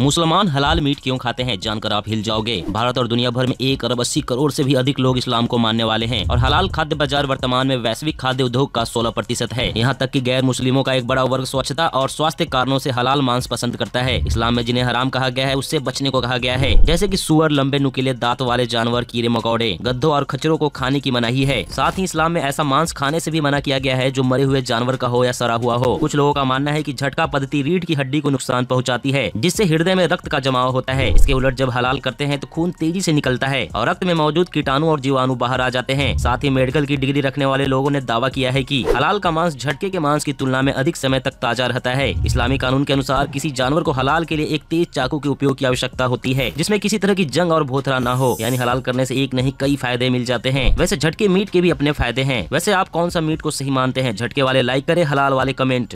मुसलमान हलाल मीट क्यों खाते हैं जानकर आप हिल जाओगे भारत और दुनिया भर में एक अरब अस्सी करोड़ से भी अधिक लोग इस्लाम को मानने वाले हैं और हलाल खाद्य बाजार वर्तमान में वैश्विक खाद्य उद्योग का सोलह प्रतिशत है यहाँ तक की गैर मुस्लिमों का एक बड़ा वर्ग स्वच्छता और स्वास्थ्य कारणों ऐसी हलाल मांस पसंद करता है इस्लाम में जिन्हें हराम कहा गया है उससे बचने को कहा गया है जैसे की सुअर लंबे नुकीले दांत वाले जानवर कीड़े मकौड़े गद्दों और खचरों को खाने की मनाही है साथ ही इस्लाम में ऐसा मांस खाने ऐसी भी मना किया गया है जो मरे हुए जानवर का हो या सरा हुआ हो कुछ लोगों का मानना है की झटका पद्धति रीढ़ की हड्डी को नुकसान पहुँचाती है जिससे हृदय हृदय में रक्त का जमाव होता है इसके उलट जब हलाल करते हैं तो खून तेजी से निकलता है और रक्त में मौजूद कीटाणु और जीवाणु बाहर आ जाते हैं साथ ही मेडिकल की डिग्री रखने वाले लोगों ने दावा किया है की हलाल का मांस झटके के मांस की तुलना में अधिक समय तक ताजा रहता है इस्लामी कानून के अनुसार किसी जानवर को हलाल के लिए एक तेज चाकू के उपयोग की आवश्यकता होती है जिसमें किसी तरह की जंग और भोथरा न हो यानी हलाल करने ऐसी एक नहीं कई फायदे मिल जाते हैं वैसे झटके मीट के भी अपने फायदे हैं वैसे आप कौन सा मीट को सही मानते हैं झटके वाले लाइक करें हलाल वाले कमेंट